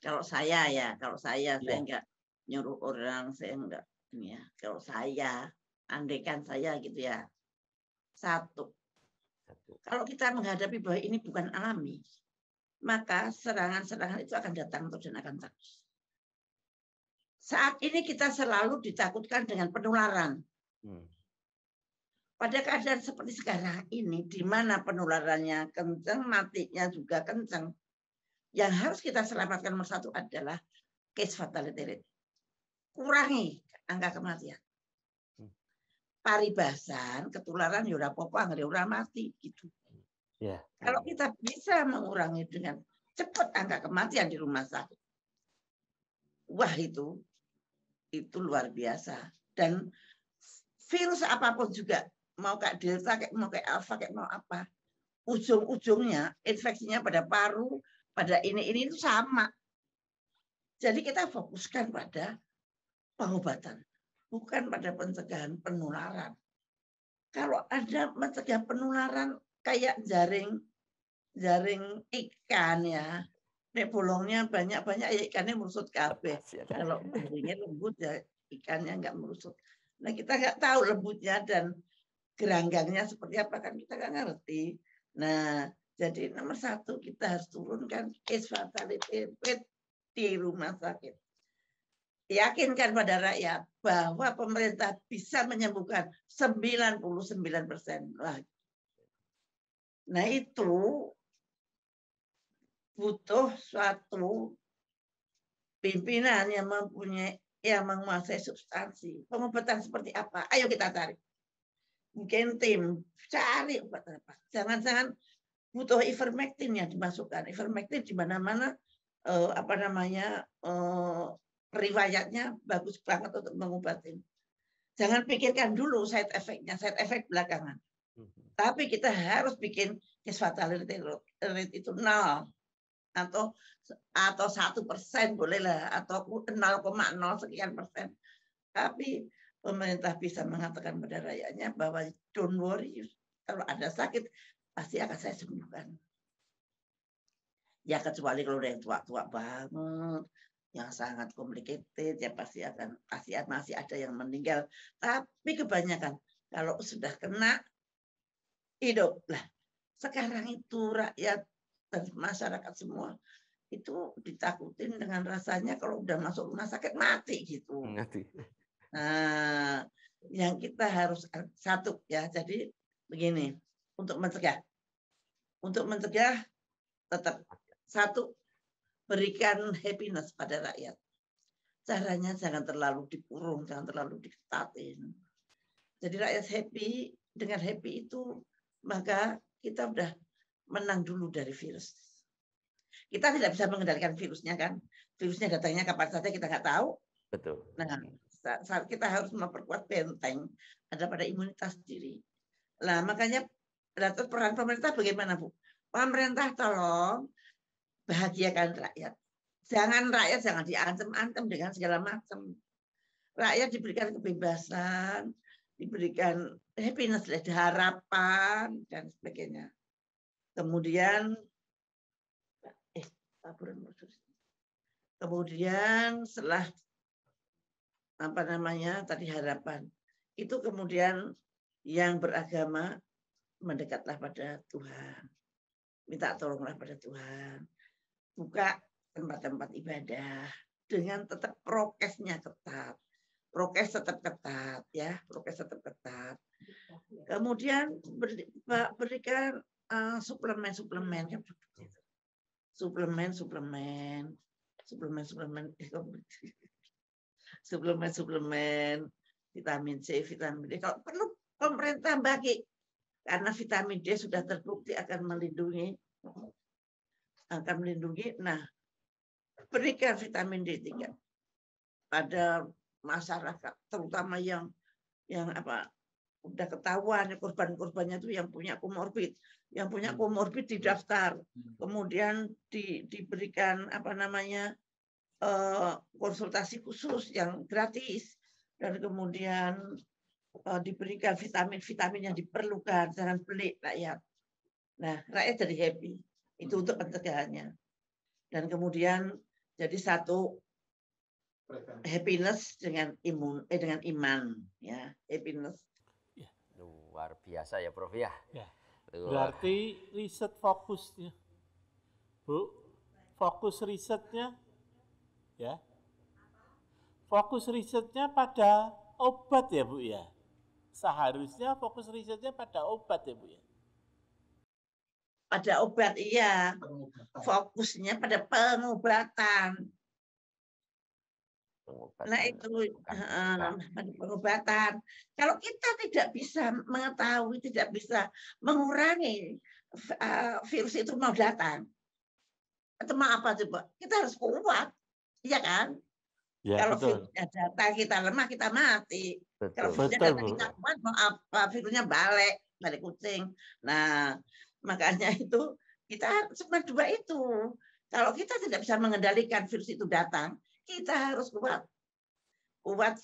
Kalau saya ya, kalau saya ya. saya enggak iya. nyuruh orang, saya enggak ya. Kalau saya, andaikan saya gitu ya. Satu. Satu. Kalau kita menghadapi bahwa ini bukan alami, maka serangan-serangan itu akan datang terus dan akan terus. Saat ini kita selalu ditakutkan dengan penularan. Hmm pada keadaan seperti sekarang ini, di mana penularannya kencang, matinya juga kencang, yang harus kita selamatkan nomor satu adalah case fatality rate. Kurangi angka kematian. Hmm. Paribasan, ketularan, yura popo, yura mati. gitu. Yeah. Kalau ya. kita bisa mengurangi dengan cepat angka kematian di rumah sakit, wah itu itu luar biasa. Dan virus apapun juga mau kayak delta, kayak mau kayak alpha kayak mau apa, ujung-ujungnya infeksinya pada paru, pada ini ini itu sama. Jadi kita fokuskan pada pengobatan, bukan pada pencegahan penularan. Kalau ada mencegah penularan kayak jaring jaring ikan ya, nek bolongnya banyak-banyak ya ikannya merusut kabeh. Kalau jaringnya lembut ya ikannya nggak merusut. Nah kita nggak tahu lembutnya dan geranggangnya seperti apa kan kita nggak ngerti. Nah, jadi nomor satu kita harus turunkan case fatality rate di rumah sakit. Yakinkan pada rakyat bahwa pemerintah bisa menyembuhkan 99 persen lagi. Nah itu butuh suatu pimpinan yang mempunyai yang menguasai substansi. Pengobatan seperti apa? Ayo kita tarik mungkin tim cari obat apa jangan-jangan butuh ivermectin ya dimasukkan ivermectin di mana-mana eh, apa namanya eh, riwayatnya bagus banget untuk mengobatin. jangan pikirkan dulu side effectnya side effect belakangan mhm. tapi kita harus bikin case fatality rate itu nol atau atau satu persen bolehlah atau 0,0 sekian persen tapi pemerintah bisa mengatakan pada rakyatnya bahwa don't worry, kalau ada sakit pasti akan saya sembuhkan. Ya kecuali kalau yang tua-tua banget, yang sangat complicated, ya pasti akan pasti masih ada yang meninggal. Tapi kebanyakan kalau sudah kena hidup lah. Sekarang itu rakyat dan masyarakat semua itu ditakutin dengan rasanya kalau udah masuk rumah sakit mati gitu. Mati. Nah, yang kita harus satu ya. Jadi begini, untuk mencegah. Untuk mencegah tetap satu berikan happiness pada rakyat. Caranya jangan terlalu dikurung, jangan terlalu diketatin. Jadi rakyat happy, dengan happy itu maka kita sudah menang dulu dari virus. Kita tidak bisa mengendalikan virusnya kan. Virusnya datangnya kapan saja kita nggak tahu. Betul. Nah, saat kita harus memperkuat benteng ada pada imunitas diri. Nah, makanya terus peran pemerintah bagaimana, Bu? Pemerintah tolong bahagiakan rakyat. Jangan rakyat jangan diantem-antem dengan segala macam. Rakyat diberikan kebebasan, diberikan happiness, harapan dan sebagainya. Kemudian eh Kemudian setelah apa namanya tadi harapan itu kemudian yang beragama mendekatlah pada Tuhan minta tolonglah pada Tuhan buka tempat-tempat ibadah dengan tetap prokesnya ketat prokes tetap ketat ya prokes tetap ketat kemudian berikan eh, suplemen-suplemen suplemen-suplemen suplemen-suplemen eh, suplemen-suplemen vitamin C, vitamin D. Kalau perlu pemerintah bagi karena vitamin D sudah terbukti akan melindungi akan melindungi. Nah, berikan vitamin D3 pada masyarakat terutama yang yang apa udah ketahuan korban-korbannya itu yang punya komorbid, yang punya hmm. komorbid didaftar, hmm. kemudian di, diberikan apa namanya Eh, konsultasi khusus yang gratis dan kemudian eh, diberikan vitamin-vitamin yang diperlukan jangan beli rakyat. Nah rakyat jadi happy itu untuk hmm. pencegahannya dan kemudian jadi satu happiness dengan imun eh dengan iman ya happiness ya. luar biasa ya Prof ya, ya. berarti riset fokusnya Bu fokus risetnya ya. Fokus risetnya pada obat ya Bu ya. Seharusnya fokus risetnya pada obat ya Bu ya. Pada obat iya. Fokusnya pada pengobatan. Nah itu uh, pengobatan. Kalau kita tidak bisa mengetahui, tidak bisa mengurangi eh, virus itu mau datang, atau apa coba? Kita harus kuat. Iya kan? Ya, kalau virusnya datang kita lemah kita mati. Betul. Kalau virusnya betul, kita kuat mau apa virusnya balik balik kucing. Nah makanya itu kita cuma dua itu. Kalau kita tidak bisa mengendalikan virus itu datang, kita harus kuat. Kuat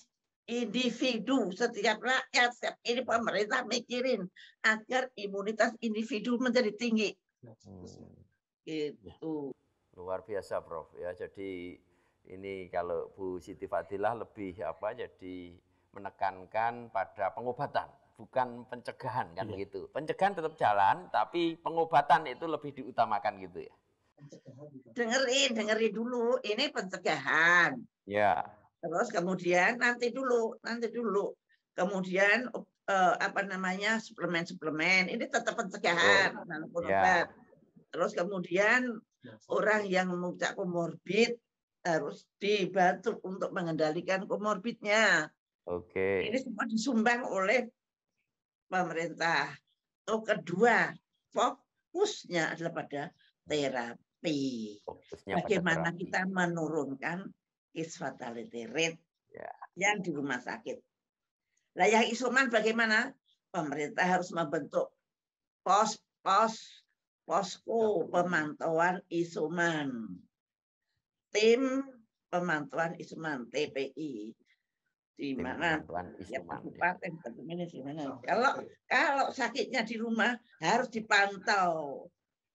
individu, setiap rakyat, setiap ini pemerintah mikirin agar imunitas individu menjadi tinggi. Hmm. Itu. Ya. Luar biasa, Prof. Ya, jadi ini kalau Bu Siti Fadilah lebih apa jadi menekankan pada pengobatan bukan pencegahan kan iya. begitu pencegahan tetap jalan tapi pengobatan itu lebih diutamakan gitu ya dengerin dengerin dulu ini pencegahan ya terus kemudian nanti dulu nanti dulu kemudian eh, apa namanya suplemen suplemen ini tetap pencegahan oh. ya. terus kemudian iya. orang yang mengucap komorbid harus dibantu untuk mengendalikan komorbidnya. Oke. Okay. Ini semua disumbang oleh pemerintah. Oh kedua, fokusnya adalah pada terapi. Fokusnya Bagaimana terapi. kita menurunkan case fatality rate yeah. yang di rumah sakit. Nah, yang isoman bagaimana? Pemerintah harus membentuk pos-pos posko ya. pemantauan isoman tim pemantauan Isuman TPI di mana ya, ya kabupaten ini di mana kalau kalau sakitnya di rumah harus dipantau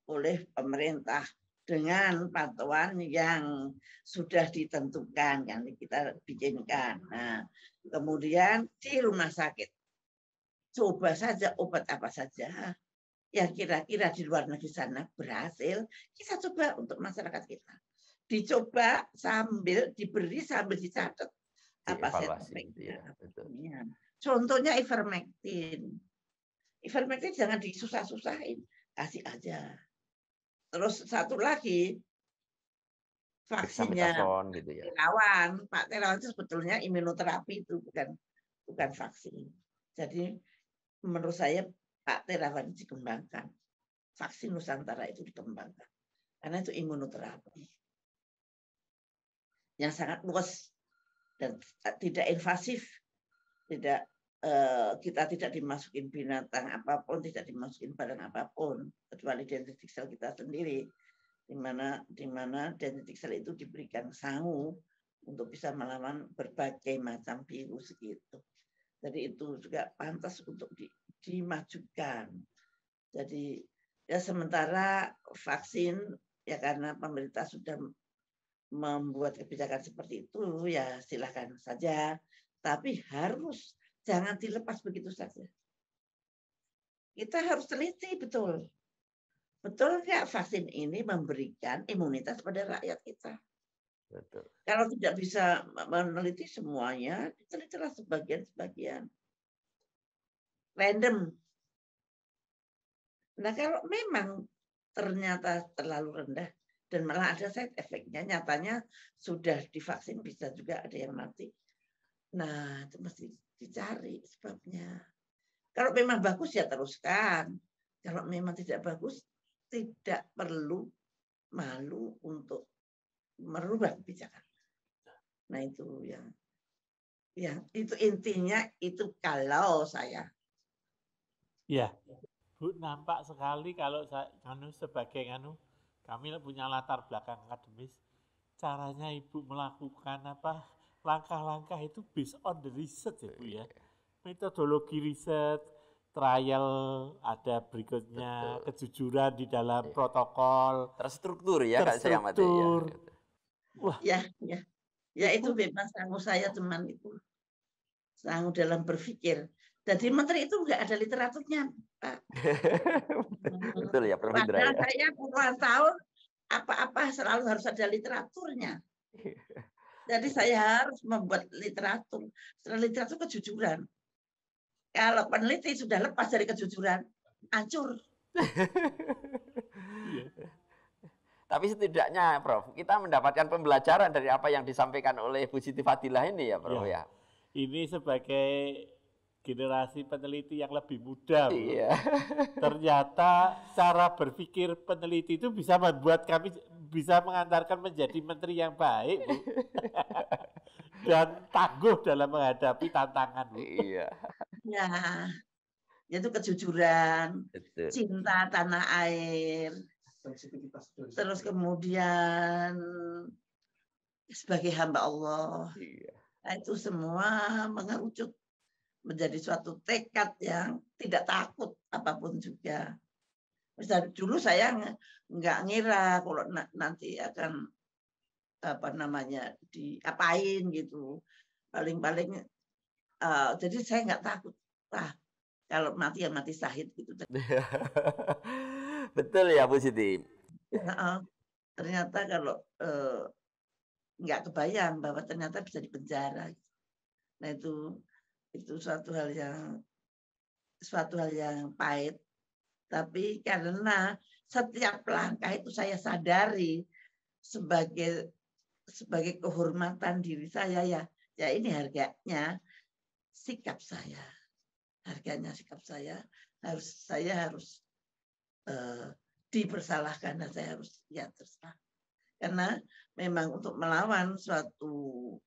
oleh pemerintah dengan pantauan yang sudah ditentukan yang kita bikinkan nah kemudian di rumah sakit coba saja obat apa saja yang kira-kira di luar negeri sana berhasil kita coba untuk masyarakat kita dicoba sambil diberi sambil dicatat apa saja gitu Ya, iya. Contohnya ivermectin. Ivermectin jangan disusah-susahin, kasih aja. Terus satu lagi vaksinnya gitu ya. Terawan, Pak Terawan itu sebetulnya imunoterapi itu bukan bukan vaksin. Jadi menurut saya Pak Terawan dikembangkan. Vaksin Nusantara itu dikembangkan. Karena itu imunoterapi yang sangat luas dan tidak invasif, tidak eh, kita tidak dimasukin binatang apapun, tidak dimasukin badan apapun kecuali genetik sel kita sendiri di mana di mana sel itu diberikan sangu untuk bisa melawan berbagai macam virus gitu. Jadi itu juga pantas untuk di, dimajukan. Jadi ya sementara vaksin ya karena pemerintah sudah membuat kebijakan seperti itu ya silahkan saja tapi harus jangan dilepas begitu saja kita harus teliti betul betul nggak vaksin ini memberikan imunitas pada rakyat kita betul. kalau tidak bisa meneliti semuanya telitilah sebagian sebagian random nah kalau memang ternyata terlalu rendah dan malah ada side efeknya nyatanya sudah divaksin bisa juga ada yang mati nah itu mesti dicari sebabnya kalau memang bagus ya teruskan kalau memang tidak bagus tidak perlu malu untuk merubah kebijakan nah itu yang ya itu intinya itu kalau saya ya bu nampak sekali kalau saya anu sebagai anu kami punya latar belakang akademis. Caranya Ibu melakukan apa langkah-langkah itu based on the research ya Bu ya. Metodologi riset, trial ada berikutnya Betul. kejujuran di dalam ya. protokol terstruktur ya, ya. terstruktur Kak ya, wah ya ya ya itu bebas sanggup saya teman itu sanggup dalam berpikir jadi menteri itu enggak ada literaturnya betul ya Prof. Indra ya. saya puluhan tahun apa-apa selalu harus ada literaturnya jadi saya harus membuat literatur setelah literatur kejujuran kalau peneliti sudah lepas dari kejujuran hancur tapi setidaknya Prof, kita mendapatkan pembelajaran dari apa yang disampaikan oleh Bu Siti Fadilah ini ya Prof ya. ya. Ini sebagai generasi peneliti yang lebih muda. Iya. Ternyata cara berpikir peneliti itu bisa membuat kami bisa mengantarkan menjadi menteri yang baik, Bu. Dan tangguh dalam menghadapi tantangan, Bu. Iya. Ya. Yaitu kejujuran, Betul. cinta tanah air. Terus kemudian sebagai hamba Allah. Iya. Nah, itu semua mengerucut menjadi suatu tekad yang tidak takut apapun juga. Misalnya dulu saya nggak ngira kalau nanti akan apa namanya diapain gitu. Paling-paling uh, jadi saya nggak takut. lah kalau mati ya mati sahid gitu. Betul ya Bu Siti. Nah, ternyata kalau uh, kebayang bahwa ternyata bisa dipenjara. Nah itu itu suatu hal yang suatu hal yang pahit tapi karena setiap langkah itu saya sadari sebagai sebagai kehormatan diri saya ya ya ini harganya sikap saya harganya sikap saya harus saya harus eh, dipersalahkan dan saya harus ya terserah karena memang untuk melawan suatu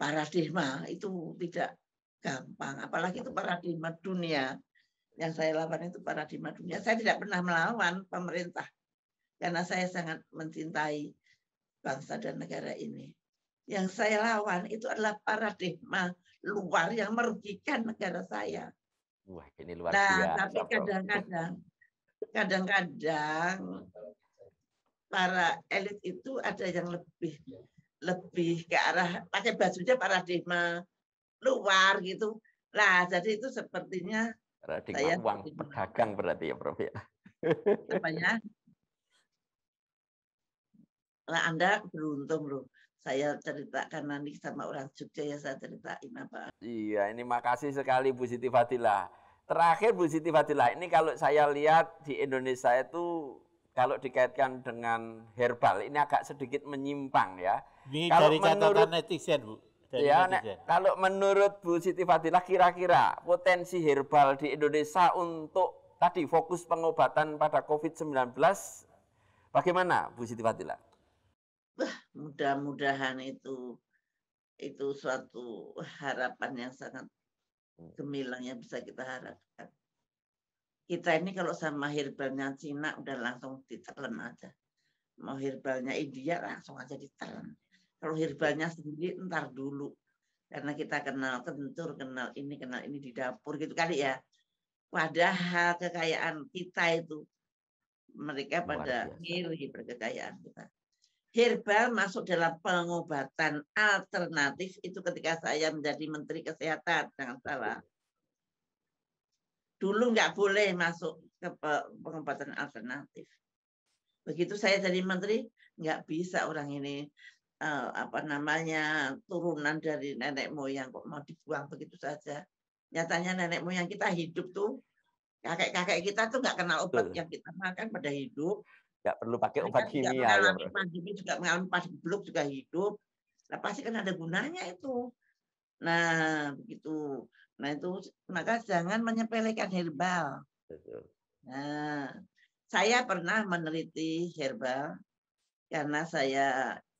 paradigma itu tidak gampang. Apalagi itu paradigma dunia. Yang saya lawan itu paradigma dunia. Saya tidak pernah melawan pemerintah. Karena saya sangat mencintai bangsa dan negara ini. Yang saya lawan itu adalah paradigma luar yang merugikan negara saya. Wah, ini luar nah, biasa. Nah, tapi kadang-kadang kadang-kadang para elit itu ada yang lebih lebih ke arah pakai bajunya paradigma luar gitu. Lah, jadi itu sepertinya Rading saya uang pedagang berarti ya, Prof ya. Apanya? Nah, ya. Anda beruntung loh. Saya ceritakan nanti sama orang Jogja ya saya ceritain apa. Iya, ini makasih sekali Bu Siti Fadila. Terakhir Bu Siti Fadila, ini kalau saya lihat di Indonesia itu kalau dikaitkan dengan herbal ini agak sedikit menyimpang ya. Ini kalau dari menurut, catatan netizen Bu. Jadi ya, nek, kalau menurut Bu Siti Fadilah kira-kira potensi herbal di Indonesia untuk tadi fokus pengobatan pada COVID-19 bagaimana Bu Siti Fadilah? Mudah-mudahan itu itu suatu harapan yang sangat gemilang yang bisa kita harapkan. Kita ini kalau sama herbalnya Cina udah langsung ditelan aja. Mau herbalnya India langsung aja ditelan kalau herbalnya sendiri ntar dulu. Karena kita kenal kentur, kenal ini, kenal ini di dapur gitu kali ya. Padahal kekayaan kita itu mereka pada iri berkekayaan kita. Herbal masuk dalam pengobatan alternatif itu ketika saya menjadi Menteri Kesehatan, jangan salah. Dulu nggak boleh masuk ke pengobatan alternatif. Begitu saya jadi menteri, nggak bisa orang ini uh, apa namanya turunan dari nenek moyang kok mau dibuang begitu saja. Nyatanya nenek moyang kita hidup tuh kakek-kakek kita tuh nggak kenal obat Betul. yang kita makan pada hidup. Nggak perlu pakai obat kimia. Juga ya, mengalami ya, pandemi juga mengalami pas belum juga hidup. Nah, pasti kan ada gunanya itu. Nah, begitu. Nah, itu maka jangan menyepelekan herbal. Nah, saya pernah meneliti herbal karena saya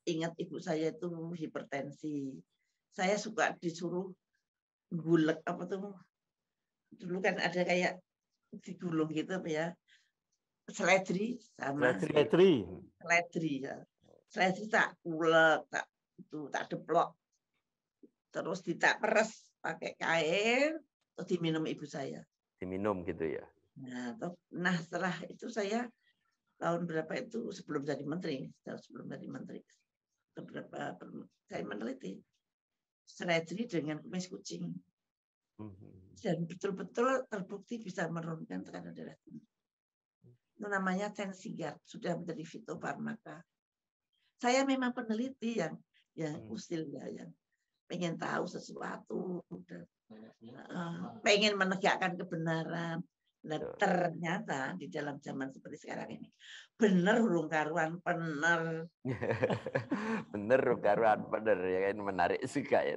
ingat ibu saya itu hipertensi. Saya suka disuruh gulek apa tuh dulu kan ada kayak digulung gitu apa ya seledri sama seledri seledri ya seledri tak ulek tak itu tak deplok terus ditak peres pakai kain atau diminum ibu saya diminum gitu ya nah toh, nah setelah itu saya tahun berapa itu sebelum jadi menteri sebelum jadi menteri beberapa saya meneliti seledri dengan kumis kucing mm-hmm. dan betul-betul terbukti bisa menurunkan tekanan darah tinggi. Itu namanya tensigar, sudah menjadi fitofarmaka. Saya memang peneliti yang yang mm-hmm. usil ya, yang pengen tahu sesuatu, dan, uh, eh, pengen menegakkan kebenaran, Nah, ternyata di dalam zaman seperti sekarang ini, benar hurung karuan, benar bener hurung karuan, benar ya kan menarik juga ya.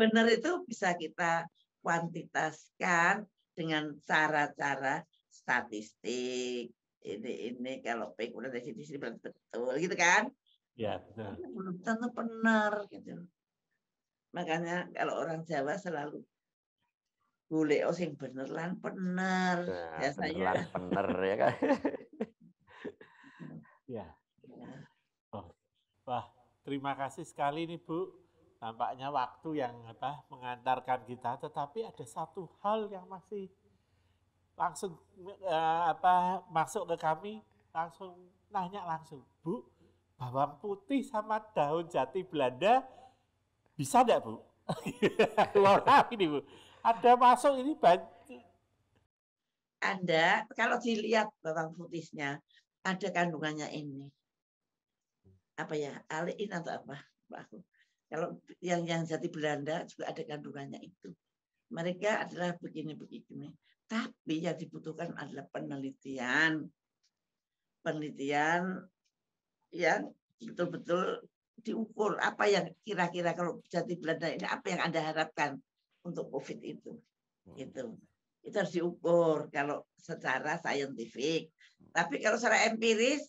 bener itu bisa kita kuantitaskan dengan cara-cara statistik. Ini ini kalau P kurang dari sini, sini betul gitu kan? Ya, benar. Belum tentu benar gitu. Makanya kalau orang Jawa selalu oh sing bener lan bener. Nah, Biasanya bener lan bener ya kan. ya. Wah, terima kasih sekali nih Bu. Tampaknya waktu yang apa mengantarkan kita, tetapi ada satu hal yang masih langsung eh, apa masuk ke kami langsung nanya langsung Bu bawang putih sama daun jati Belanda bisa enggak Bu? Wow, ini Bu ada masuk ini banyak. Ada, kalau dilihat bawang putihnya, ada kandungannya ini. Apa ya, alein atau apa? Aku. Kalau yang yang jati Belanda juga ada kandungannya itu. Mereka adalah begini-begini. Tapi yang dibutuhkan adalah penelitian. Penelitian yang betul-betul diukur apa yang kira-kira kalau jati Belanda ini apa yang Anda harapkan untuk COVID itu. Wow. Itu itu harus diukur kalau secara saintifik. Hmm. Tapi kalau secara empiris,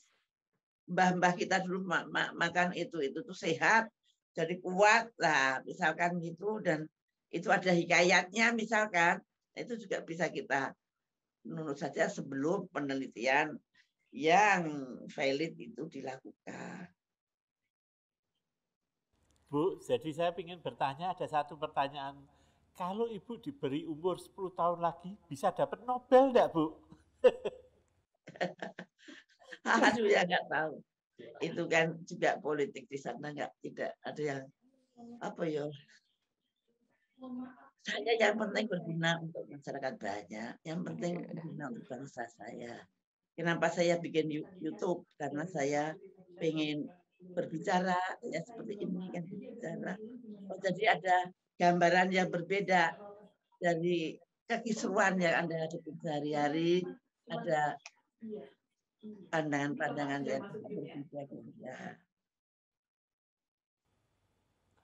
mbah-mbah kita dulu ma ma makan itu itu tuh sehat, jadi kuat lah, misalkan gitu dan itu ada hikayatnya misalkan, nah itu juga bisa kita menurut saja sebelum penelitian yang valid itu dilakukan. Bu, jadi saya ingin bertanya ada satu pertanyaan kalau Ibu diberi umur 10 tahun lagi, bisa dapat Nobel enggak, Bu? Aduh, ya nggak tahu. Itu kan juga politik di sana nggak tidak ada yang apa ya. Saya yang penting berguna untuk masyarakat banyak. Yang penting iya, iya. berguna untuk bangsa saya. Kenapa saya bikin YouTube? Karena saya pengen berbicara ya seperti ini kan berbicara. Oh, jadi ada gambaran yang berbeda dari kekisruan yang Anda hadapi sehari-hari, ada pandangan-pandangan yang berbeda.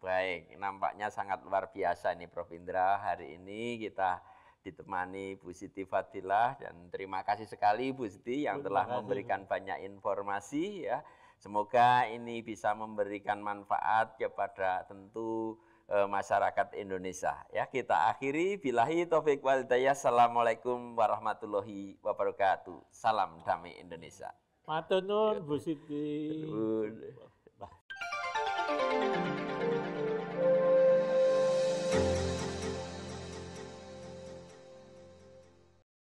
Baik, nampaknya sangat luar biasa nih Prof. Indra. Hari ini kita ditemani Bu Siti Fadilah dan terima kasih sekali Bu Siti yang terima telah kasih. memberikan banyak informasi ya. Semoga ini bisa memberikan manfaat kepada tentu e, masyarakat Indonesia. Ya, kita akhiri bilahi taufik hidayah. Assalamualaikum warahmatullahi wabarakatuh. Salam damai Indonesia. Matur nuwun Bu Siti. you.